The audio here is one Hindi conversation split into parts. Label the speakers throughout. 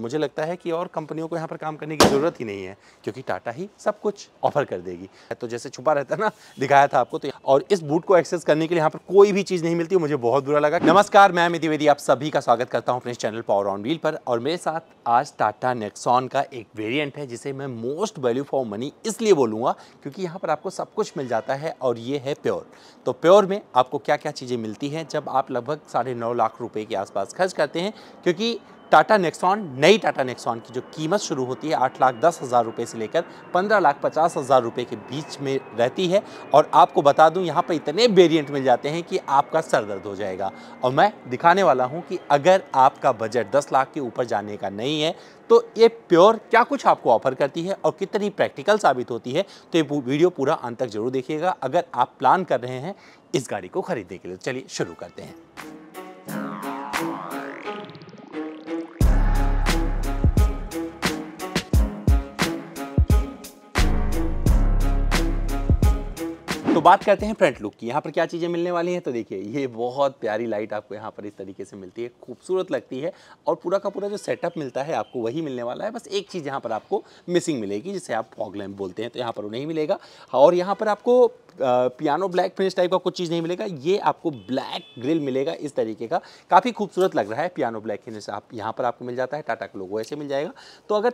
Speaker 1: मुझे लगता है कि और कंपनियों को यहाँ पर काम करने की ज़रूरत ही नहीं है क्योंकि टाटा ही सब कुछ ऑफर कर देगी तो जैसे छुपा रहता ना दिखाया था आपको तो और इस बूट को एक्सेस करने के लिए यहाँ पर कोई भी चीज़ नहीं मिलती मुझे बहुत बुरा लगा नमस्कार मैं अमित द्विवेदी आप सभी का स्वागत करता हूँ अपने चैनल पावर ऑन व्हील पर और मेरे साथ आज टाटा नेक्सॉन का एक वेरियंट है जिसे मैं मोस्ट वैल्यू फॉर मनी इसलिए बोलूँगा क्योंकि यहाँ पर आपको सब कुछ मिल जाता है और ये है प्योर तो प्योर में आपको क्या क्या चीज़ें मिलती हैं जब आप लगभग साढ़े लाख रुपये के आसपास खर्च करते हैं क्योंकि टाटा नेक्सॉन नई टाटा नेक्सॉन की जो कीमत शुरू होती है आठ लाख दस हज़ार रुपये से लेकर पंद्रह लाख पचास हज़ार रुपये के बीच में रहती है और आपको बता दूं यहाँ पर इतने वेरिएंट मिल जाते हैं कि आपका सर दर्द हो जाएगा और मैं दिखाने वाला हूँ कि अगर आपका बजट दस लाख के ऊपर जाने का नहीं है तो ये प्योर क्या कुछ आपको ऑफर करती है और कितनी प्रैक्टिकल साबित होती है तो ये वीडियो पूरा अंत तक जरूर देखिएगा अगर आप प्लान कर रहे हैं इस गाड़ी को खरीदने के लिए चलिए शुरू करते हैं तो बात करते हैं फ्रंट लुक की यहाँ पर क्या चीज़ें मिलने वाली हैं तो देखिए ये बहुत प्यारी लाइट आपको यहाँ पर इस तरीके से मिलती है खूबसूरत लगती है और पूरा का पूरा जो सेटअप मिलता है आपको वही मिलने वाला है बस एक चीज़ यहाँ पर आपको मिसिंग मिलेगी जिसे आप फॉग लैम्प बोलते हैं तो यहाँ पर वो नहीं मिलेगा और यहाँ पर आपको पियानो ब्लैक फिनिश टाइप का कुछ चीज़ नहीं मिलेगा ये आपको ब्लैक ग्रिल मिलेगा इस तरीके का काफ़ी खूबसूरत लग रहा है पियानो ब्लैक फिनिश आप यहाँ पर आपको मिल जाता है टाटा का लोगो ऐसे मिल जाएगा तो अगर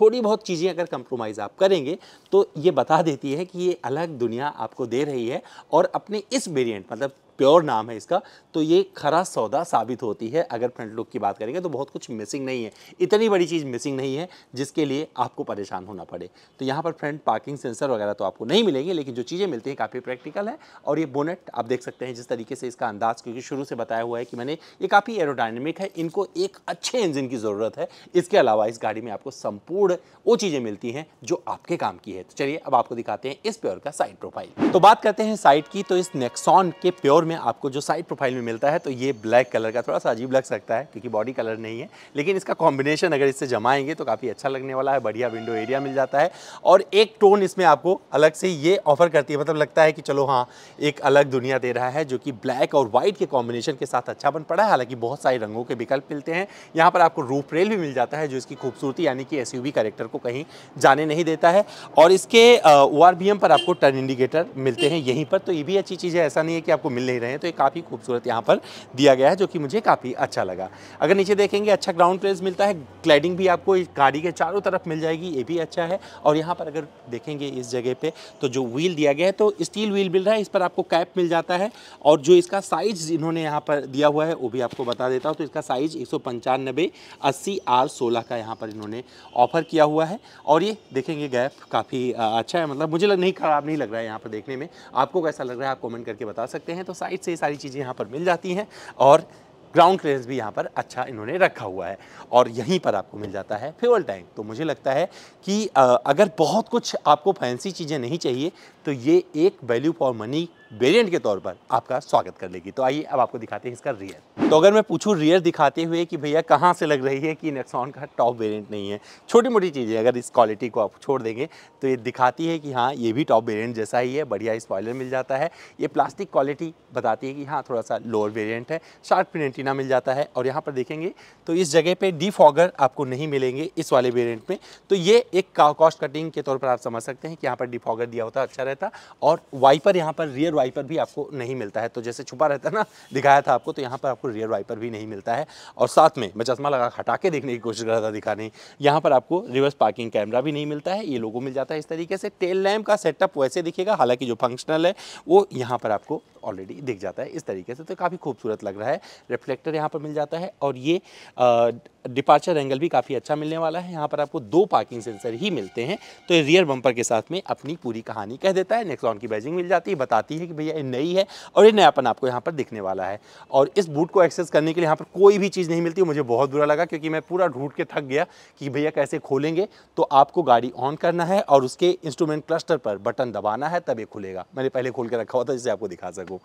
Speaker 1: थोड़ी बहुत चीज़ें अगर कंप्रोमाइज़ आप करेंगे तो ये बता देती है कि ये अलग दुनिया आपको दे रही है और अपने इस वेरिएंट मतलब प्योर नाम है इसका तो ये खरा सौदा साबित होती है अगर फ्रंट लुक की बात करेंगे तो बहुत कुछ मिसिंग नहीं है इतनी बड़ी चीज़ मिसिंग नहीं है जिसके लिए आपको परेशान होना पड़े तो यहाँ पर फ्रंट पार्किंग सेंसर वगैरह तो आपको नहीं मिलेंगे लेकिन जो चीज़ें मिलती हैं काफ़ी प्रैक्टिकल है और ये बोनेट आप देख सकते हैं जिस तरीके से इसका अंदाज क्योंकि शुरू से बताया हुआ है कि मैंने ये काफ़ी एरोडाइनमिक है इनको एक अच्छे इंजन की ज़रूरत है इसके अलावा इस गाड़ी में आपको संपूर्ण वो चीज़ें मिलती हैं जो आपके काम की है तो चलिए अब आपको दिखाते हैं इस प्योर का साइड प्रोफाइल तो बात करते हैं साइड की तो इस नेक्सॉन के प्योर में आपको जो साइड प्रोफाइल में मिलता है तो ये ब्लैक कलर का थोड़ा सा अजीब लग सकता है क्योंकि बॉडी कलर नहीं है लेकिन इसका कॉम्बिनेशन अगर इससे जमाएंगे तो काफ़ी अच्छा लगने वाला है बढ़िया विंडो एरिया मिल जाता है और एक टोन इसमें आपको अलग से ये ऑफर करती है मतलब लगता है कि चलो हाँ एक अलग दुनिया दे रहा है जो कि ब्लैक और व्हाइट के कॉम्बिनेशन के साथ अच्छा बन पड़ा है हालांकि बहुत सारे रंगों के विकल्प मिलते हैं यहाँ पर आपको रूप रेल भी मिल जाता है जो इसकी खूबसूरती यानी कि एस यू को कहीं जाने नहीं देता है और इसके ओ पर आपको टर्न इंडिकेटर मिलते हैं यहीं पर तो ये भी अच्छी चीज़ है ऐसा नहीं है कि आपको मिल ही रहे हैं तो ये काफ़ी खूबसूरत यहाँ पर दिया गया है जो कि मुझे काफ़ी अच्छा लगा अगर नीचे देखेंगे अच्छा ग्राउंड प्लेस मिलता है ग्लाइडिंग भी आपको इस गाड़ी के चारों तरफ मिल जाएगी ये भी अच्छा है और यहाँ पर अगर देखेंगे इस जगह पर तो जो व्हील दिया गया है तो स्टील व्हील मिल रहा है इस पर आपको कैप मिल जाता है और जो इसका साइज इन्होंने यहाँ पर दिया हुआ है वो भी आपको बता देता हूँ तो इसका साइज एक सौ पंचानबे अस्सी आर सोलह का यहाँ पर इन्होंने ऑफर किया हुआ है और ये देखेंगे गैप काफ़ी अच्छा है मतलब मुझे लग नहीं ख़राब नहीं लग रहा है यहाँ पर देखने में आपको कैसा लग रहा है आप कमेंट करके बता सकते हैं तो साइड से सारी चीज़ें यहाँ पर मिल जाती हैं और ग्राउंड क्लियरेंस भी यहाँ पर अच्छा इन्होंने रखा हुआ है और यहीं पर आपको मिल जाता है फ्यूल टैंक तो मुझे लगता है कि अगर बहुत कुछ आपको फैंसी चीज़ें नहीं चाहिए तो ये एक वैल्यू फॉर मनी वेरिएंट के तौर पर आपका स्वागत कर लेगी तो आइए अब आपको दिखाते हैं इसका रियल तो अगर मैं पूछूँ रियर दिखाते हुए कि भैया कहाँ से लग रही है कि नेक्सॉन का टॉप वेरिएंट नहीं है छोटी मोटी चीज़ें अगर इस क्वालिटी को आप छोड़ देंगे तो ये दिखाती है कि हाँ ये भी टॉप वेरिएंट जैसा ही है बढ़िया स्पॉयलर मिल जाता है ये प्लास्टिक क्वालिटी बताती है कि हाँ थोड़ा सा लोअर वेरियंट है शार्ट प्रिनेटिना मिल जाता है और यहाँ पर देखेंगे तो इस जगह पर डिफॉगर आपको नहीं मिलेंगे इस वाले वेरियंट में तो ये एक कॉस्ट कटिंग के तौर पर आप समझ सकते हैं कि यहाँ पर डिफॉगर दिया होता अच्छा रहता और वाइपर यहाँ पर रियर वाइपर भी आपको नहीं मिलता है तो जैसे छुपा रहता ना दिखाया था आपको तो यहाँ पर आपको रियर वाइपर भी नहीं मिलता है और साथ में मैं चश्मा लगा हटा के देखने की कोशिश कर रहा था दिखा नहीं यहाँ पर आपको रिवर्स पार्किंग कैमरा भी नहीं मिलता है ये लोगों मिल जाता है इस तरीके से टेल लैम्प का सेटअप वैसे दिखेगा हालांकि जो फंक्शनल है वो यहाँ पर आपको ऑलरेडी दिख जाता है इस तरीके से तो काफ़ी खूबसूरत लग रहा है रिफ्लेक्टर यहाँ पर मिल जाता है और ये डिपार्चर एंगल भी काफ़ी अच्छा मिलने वाला है यहाँ पर आपको दो पार्किंग सेंसर ही मिलते हैं तो ये रियर बम्पर के साथ में अपनी पूरी कहानी कह देता है नेक्सॉन की बैजिंग मिल जाती है बताती है कि भैया ये नई है और ये नयापन आपको यहाँ पर दिखने वाला है और इस बूट को एक्सेस करने के लिए यहाँ पर कोई भी चीज़ नहीं मिलती मुझे बहुत बुरा लगा क्योंकि मैं पूरा ढूंढ के थक गया कि भैया कैसे खोलेंगे तो आपको गाड़ी ऑन करना है और उसके इंस्ट्रूमेंट क्लस्टर पर बटन दबाना है तब ये खुलेगा मैंने पहले खोल के रखा हुआ था जिसे आपको दिखा सकूँ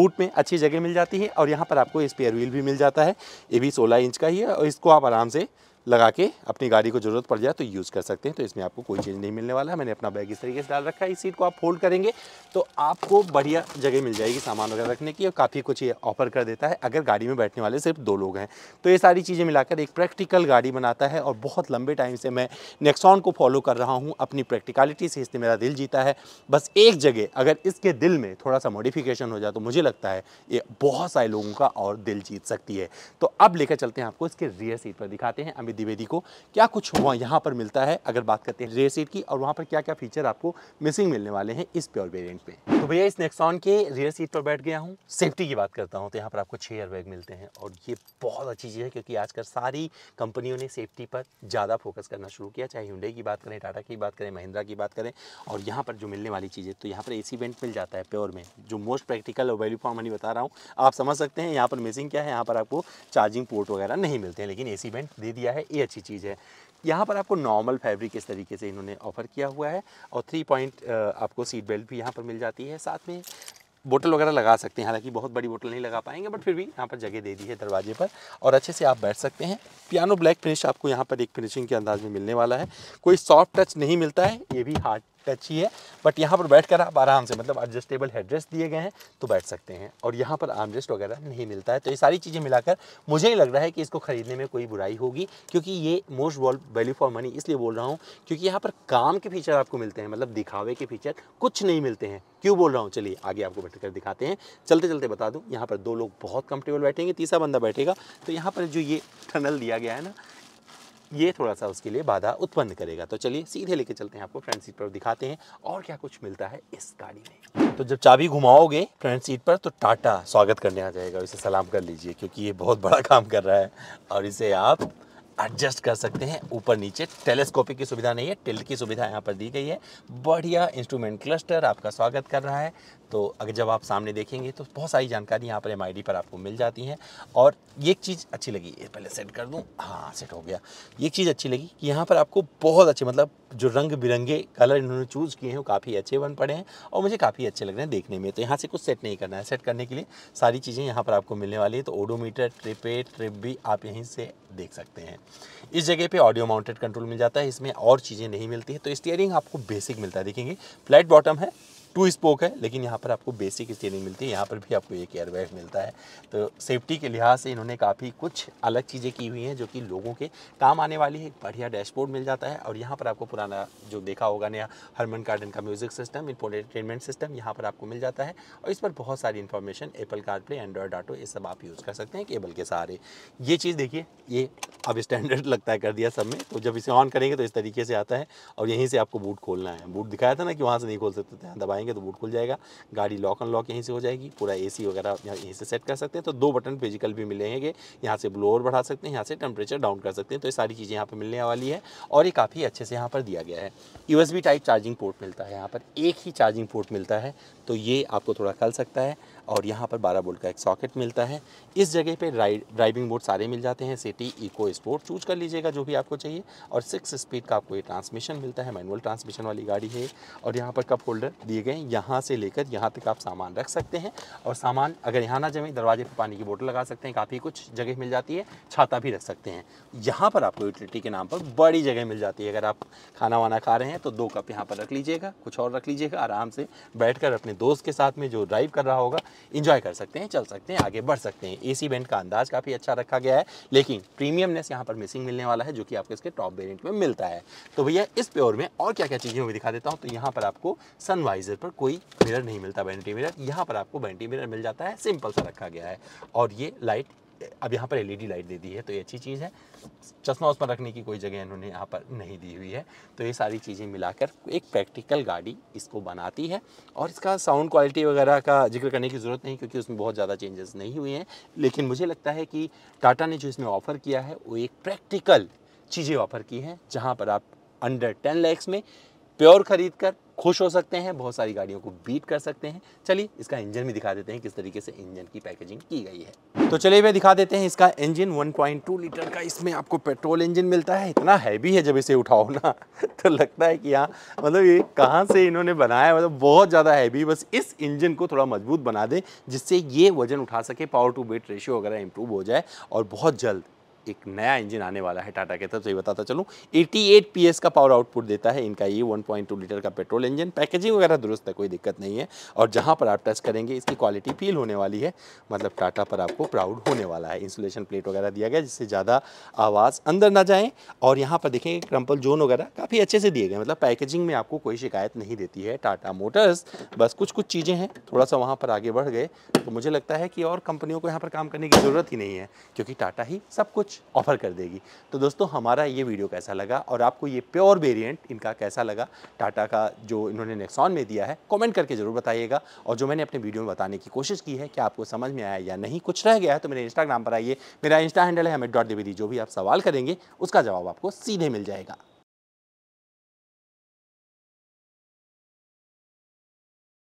Speaker 1: बूट में अच्छी जगह मिल जाती है और यहाँ पर आपको स्पेयर व्हील भी मिल जाता है ये भी सोलह इंच का ही है और इसको आप आराम से लगा के अपनी गाड़ी को ज़रूरत पड़ जाए तो यूज़ कर सकते हैं तो इसमें आपको कोई चेंज नहीं मिलने वाला है मैंने अपना बैग इस तरीके से डाल रखा है इस सीट को आप फोल्ड करेंगे तो आपको बढ़िया जगह मिल जाएगी सामान वगैरह रखने की और काफ़ी कुछ ये ऑफर कर देता है अगर गाड़ी में बैठने वाले सिर्फ दो लोग हैं तो ये सारी चीज़ें मिलाकर एक प्रैक्टिकल गाड़ी बनाता है और बहुत लंबे टाइम से मैं नेक्सॉन को फॉलो कर रहा हूँ अपनी प्रैक्टिकलिटी से इसने मेरा दिल जीता है बस एक जगह अगर इसके दिल में थोड़ा सा मॉडिफिकेशन हो जाए तो मुझे लगता है ये बहुत सारे लोगों का और दिल जीत सकती है तो अब लेकर चलते हैं आपको इसके रियर सीट पर दिखाते हैं अमित द्विवेदी को क्या कुछ हुआ यहाँ पर मिलता है अगर बात करते हैं रेयर सीट की और वहाँ पर क्या क्या फीचर आपको मिसिंग मिलने वाले हैं इस प्योर वेरियंट पर तो भैया इस नेक्सॉन के रेयर सीट पर बैठ गया हूँ सेफ्टी की बात करता हूँ तो यहाँ पर आपको छः बैग मिलते हैं और ये बहुत अच्छी चीज़ है क्योंकि आजकल सारी कंपनियों ने सेफ्टी पर ज़्यादा फोकस करना शुरू किया चाहे हुडे की बात करें टाटा की बात करें महिंद्रा की बात करें और यहाँ पर जो मिलने वाली चीज़ें तो यहाँ पर ए सी वेंट मिल जाता है प्योर में जो मोस्ट प्रैक्टिकल और वैल्यू फॉर्म बता रहा हूँ आप समझ सकते हैं यहाँ पर मिसिंग क्या है यहाँ पर आपको चार्जिंग पोर्ट वगैरह नहीं मिलते हैं लेकिन ए सी वेंट दे दिया है ये अच्छी चीज़ है यहाँ पर आपको नॉर्मल फैब्रिक इस तरीके से इन्होंने ऑफर किया हुआ है और थ्री पॉइंट आपको सीट बेल्ट भी यहाँ पर मिल जाती है साथ में बोतल वगैरह लगा सकते हैं हालांकि बहुत बड़ी बोतल नहीं लगा पाएंगे बट फिर भी यहाँ पर जगह दे दी है दरवाजे पर और अच्छे से आप बैठ सकते हैं पियानो ब्लैक फिनिश आपको यहाँ पर एक फिनिशिंग के अंदाज में मिलने वाला है कोई सॉफ्ट टच नहीं मिलता है ये भी हार्ड काफ़ी अच्छी है बट यहाँ पर बैठ कर आप आराम से मतलब एडजस्टेबल हेडरेस्ट दिए गए हैं तो बैठ सकते हैं और यहाँ पर आर्मरेस्ट वगैरह नहीं मिलता है तो ये सारी चीज़ें मिलाकर मुझे ही लग रहा है कि इसको खरीदने में कोई बुराई होगी क्योंकि ये मोस्ट वैल्यू फॉर मनी इसलिए बोल रहा हूँ क्योंकि यहाँ पर काम के फीचर आपको मिलते हैं मतलब दिखावे के फीचर कुछ नहीं मिलते हैं क्यों बोल रहा हूँ चलिए आगे आपको बैठ कर दिखाते हैं चलते चलते बता दूँ यहाँ पर दो लोग बहुत कंफर्टेबल बैठेंगे तीसरा बंदा बैठेगा तो यहाँ पर जो ये टनल दिया गया है ना ये थोड़ा सा उसके लिए बाधा उत्पन्न करेगा तो चलिए सीधे लेके चलते हैं आपको फ्रंट सीट पर दिखाते हैं और क्या कुछ मिलता है इस गाड़ी में तो जब चाबी घुमाओगे फ्रंट सीट पर तो टाटा स्वागत करने आ जाएगा इसे सलाम कर लीजिए क्योंकि ये बहुत बड़ा काम कर रहा है और इसे आप एडजस्ट कर सकते हैं ऊपर नीचे टेलीस्कोपिक की सुविधा नहीं है टिल्ट की सुविधा यहाँ पर दी गई है बढ़िया इंस्ट्रूमेंट क्लस्टर आपका स्वागत कर रहा है तो अगर जब आप सामने देखेंगे तो बहुत सारी जानकारी यहाँ पर एम पर आपको मिल जाती हैं और ये एक चीज़ अच्छी लगी ये पहले सेट कर दूँ हाँ सेट हो गया ये चीज़ अच्छी लगी कि यहाँ पर आपको बहुत अच्छे मतलब जो रंग बिरंगे कलर इन्होंने चूज़ किए हैं वो काफ़ी अच्छे बन पड़े हैं और मुझे काफ़ी अच्छे लग रहे हैं देखने में तो यहाँ से कुछ सेट नहीं करना है सेट करने के लिए सारी चीज़ें यहाँ पर आपको मिलने वाली है तो ओडोमीटर ट्रिपे ट्रिप भी आप यहीं से देख सकते हैं इस जगह पे ऑडियो माउंटेड कंट्रोल मिल जाता है इसमें और चीज़ें नहीं मिलती है तो स्टीयरिंग आपको बेसिक मिलता है देखेंगे फ्लैट बॉटम है टू स्पोक है लेकिन यहाँ पर आपको बेसिक स्टीयरिंग मिलती है यहाँ पर भी आपको एक एयरबैग मिलता है तो सेफ्टी के लिहाज से इन्होंने काफ़ी कुछ अलग चीज़ें की हुई हैं जो कि लोगों के काम आने वाली है बढ़िया डैशबोर्ड मिल जाता है और यहाँ पर आपको पुराना जो देखा होगा नया हरमन गार्डन का म्यूज़िक सिस्टम इंफोटेनमेंट सिस्टम यहाँ पर आपको मिल जाता है और इस पर बहुत सारी information Apple CarPlay Android Auto ये सब आप यूज़ कर सकते हैं केबल के सहारे ये चीज़ देखिए ये अब स्टैंडर्ड लगता है कर दिया सब में तो जब इसे ऑन करेंगे तो इस तरीके से आता है और यहीं से आपको बूट खोलना है बूट दिखाया था ना कि वहाँ से नहीं खोल सकते थे दबाएंगे करेंगे तो बूट खुल जाएगा गाड़ी लॉक अनलॉक यहीं से हो जाएगी पूरा ए वगैरह यहीं से सेट कर सकते हैं तो दो बटन फिजिकल भी मिलेंगे यहाँ से ब्लोअर बढ़ा सकते हैं यहाँ से टेम्परेचर डाउन कर सकते हैं तो ये सारी चीज़ें यहाँ पर मिलने वाली है और ये काफ़ी अच्छे से यहाँ पर दिया गया है यू टाइप चार्जिंग पोर्ट मिलता है यहाँ पर एक ही चार्जिंग पोर्ट मिलता है तो ये आपको थोड़ा खल सकता है और यहाँ पर 12 बोल्ट का एक सॉकेट मिलता है इस जगह पे ड्राइविंग बोर्ड सारे मिल जाते हैं सिटी इको स्पोर्ट चूज कर लीजिएगा जो भी आपको चाहिए और सिक्स स्पीड का आपको ये ट्रांसमिशन मिलता है मैनुअल ट्रांसमिशन वाली गाड़ी है और यहाँ पर कप होल्डर दिए गए यहाँ से लेकर यहाँ तक आप सामान रख सकते हैं और सामान अगर यहाँ ना जमे दरवाजे पर पानी की बोतल लगा सकते हैं काफ़ी कुछ जगह मिल जाती है छाता भी रख सकते हैं यहाँ पर आपको यूटिलिटी के नाम पर बड़ी जगह मिल जाती है अगर आप खाना वाना खा रहे हैं तो दो कप यहाँ पर रख लीजिएगा कुछ और रख लीजिएगा आराम से बैठ अपने दोस्त के साथ में जो ड्राइव कर रहा होगा इंजॉय कर सकते हैं चल सकते हैं आगे बढ़ सकते हैं एसी वेंट का अंदाज काफ़ी अच्छा रखा गया है लेकिन प्रीमियमनेस यहाँ पर मिसिंग मिलने वाला है जो कि आपको इसके टॉप वेरियंट में मिलता है तो भैया इस प्योर में और क्या क्या चीज़ें दिखा देता हूँ तो यहाँ पर आपको सनवाइजर पर कोई मिरर नहीं मिलता बैंटी मिरर यहाँ पर आपको बैंटी मिरर मिल जाता है सिंपल सा रखा गया है और ये लाइट अब यहाँ पर एलईडी लाइट e दे दी है तो ये अच्छी चीज़ है चश्मा उसमें रखने की कोई जगह इन्होंने यहाँ पर नहीं दी हुई है तो ये सारी चीज़ें मिलाकर एक प्रैक्टिकल गाड़ी इसको बनाती है और इसका साउंड क्वालिटी वगैरह का जिक्र करने की ज़रूरत नहीं क्योंकि उसमें बहुत ज़्यादा चेंजेस नहीं हुए हैं लेकिन मुझे लगता है कि टाटा ने जो इसमें ऑफ़र किया है वो एक प्रैक्टिकल चीज़ें ऑफ़र की हैं जहाँ पर आप अंडर टेन लैक्स में प्योर ख़रीद कर खुश हो सकते हैं बहुत सारी गाड़ियों को बीट कर सकते हैं चलिए इसका इंजन भी दिखा देते हैं किस तरीके से इंजन की पैकेजिंग की गई है तो चलिए वे दिखा देते हैं इसका इंजन 1.2 लीटर का इसमें आपको पेट्रोल इंजन मिलता है इतना हैवी है जब इसे उठाओ ना तो लगता है कि यहाँ मतलब ये कहाँ से इन्होंने बनाया मतलब बहुत ज़्यादा हैवी बस इस इंजन को थोड़ा मजबूत बना दें जिससे ये वजन उठा सके पावर टू वेट रेशियो वगैरह इंप्रूव हो जाए और बहुत जल्द एक नया इंजन आने वाला है टाटा के तरफ से बताता चलूँ 88 एट का पावर आउटपुट देता है इनका ये 1.2 लीटर का पेट्रोल इंजन पैकेजिंग वगैरह दुरुस्त है कोई दिक्कत नहीं है और जहाँ पर आप टच करेंगे इसकी क्वालिटी फील होने वाली है मतलब टाटा पर आपको प्राउड होने वाला है इंसुलेशन प्लेट वगैरह दिया गया जिससे ज़्यादा आवाज़ अंदर ना जाएँ और यहाँ पर देखेंगे क्रम्पल जोन वगैरह काफ़ी अच्छे से दिए गए मतलब पैकेजिंग में आपको कोई शिकायत नहीं देती है टाटा मोटर्स बस कुछ कुछ चीज़ें हैं थोड़ा सा वहाँ पर आगे बढ़ गए तो मुझे लगता है कि और कंपनियों को यहाँ पर काम करने की ज़रूरत ही नहीं है क्योंकि टाटा ही सब कुछ कुछ ऑफर कर देगी तो दोस्तों हमारा ये वीडियो कैसा लगा और आपको ये प्योर वेरिएंट इनका कैसा लगा टाटा का जो इन्होंने नेक्सॉन में दिया है कमेंट करके ज़रूर बताइएगा और जो मैंने अपने वीडियो में बताने की कोशिश की है कि आपको समझ में आया या नहीं कुछ रह गया है तो मेरे इंस्टाग्राम पर आइए मेरा इंस्टा हैंडल है हमें डॉट देवेदी जो भी आप सवाल करेंगे उसका जवाब आपको सीधे मिल जाएगा